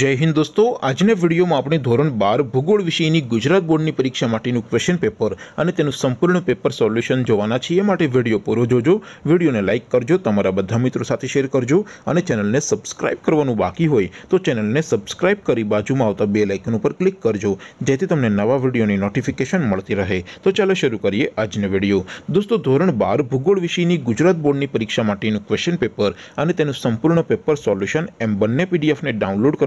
जय हिंद दोस्तों आज ने वीडियो म आपने ધોરણ 12 ભૂગોળ વિષય ની ગુજરાત બોર્ડ ની પરીક્ષા માટે નું ક્વેશ્ચન પેપર અને તેનું સંપૂર્ણ પેપર સોલ્યુશન જોવાના છે એ માટે વિડિયો પૂરો જોજો વિડિયોને લાઈક કરજો તમારા બધા મિત્રો સાથે શેર કરજો અને ચેનલ ને સબ્સ્ક્રાઇબ કરવાનું બાકી હોય તો ચેનલ ને સબ્સ્ક્રાઇબ કરી બાજુમાં આવતા બેલ આઇકન ઉપર ક્લિક કરજો જેથી તમને નવા વિડિયો ની નોટિફિકેશન મળતી રહે તો ચાલો શરૂ કરીએ આજ ને વિડિયો दोस्तों ધોરણ 12 ભૂગોળ વિષય ની ગુજરાત બોર્ડ ની પરીક્ષા માટે નું ક્વેશ્ચન પેપર અને તેનું સંપૂર્ણ પેપર સોલ્યુશન એમ બનને પીડીએફ ને ડાઉનલોડ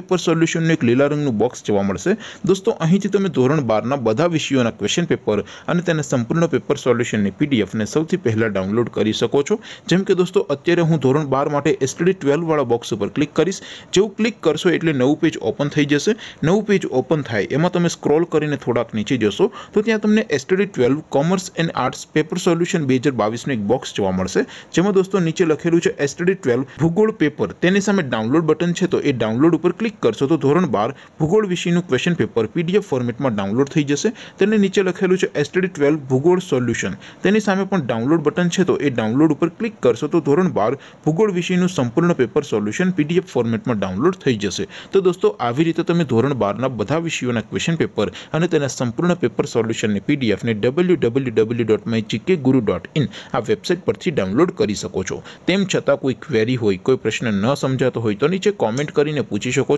પર સોલ્યુશન નીકળીලා રંગનો બોક્સ જોવા મળશે દોસ્તો અહીંથી તમે ધોરણ 12 ના બધા વિષયોના ક્વેશ્ચન પેપર અને તેના સંપૂર્ણ પેપર સોલ્યુશન ની પીડીએફ ને સૌથી પહેલા ડાઉનલોડ કરી શકો છો જેમ કે દોસ્તો અત્યારે હું ધોરણ 12 માટે STD 12 વાળો બોક્સ ઉપર ક્લિક કરશો જે હું ક્લિક કરશો એટલે નવું પેજ ઓપન થઈ જશે નવું પેજ ઓપન થાય એમાં તમે સ્ક્રોલ કરીને થોડાક નીચે જશો તો ત્યાં તમને STD 12 commerce and arts paper solution 2022 નો એક બોક્સ જોવા મળશે જેમ કે દોસ્તો નીચે લખેલું છે STD 12 ભૂગોળ પેપર તેની સામે ડાઉનલોડ બટન છે તો એ ડાઉનલોડ ઉપર ક્લિક કરસો તો ધોરણ 12 ભૂગોળ વિષયનું ક્વેશ્ચન પેપર પીડીએફ ફોર્મેટમાં ડાઉનલોડ થઈ જશે તેની નીચે લખેલું છે STD 12 ભૂગોળ સોલ્યુશન તેની સામે પણ ડાઉનલોડ બટન છે તો એ ડાઉનલોડ ઉપર ક્લિક કરસો તો ધોરણ 12 ભૂગોળ વિષયનું સંપૂર્ણ પેપર સોલ્યુશન પીડીએફ ફોર્મેટમાં ડાઉનલોડ થઈ જશે તો દોસ્તો આવી રીતે તમે ધોરણ 12 ના બધા વિષયોના ક્વેશ્ચન પેપર અને તેના સંપૂર્ણ પેપર સોલ્યુશન ને પીડીએફ ને www.mychikeguru.in આ વેબસાઈટ પરથી ડાઉનલોડ કરી શકો છો તેમ છતાં કોઈ ક્વેરી હોય કોઈ પ્રશ્ન ન સમજાતો હોય તો નીચે કમેન્ટ કરીને પૂછી શકો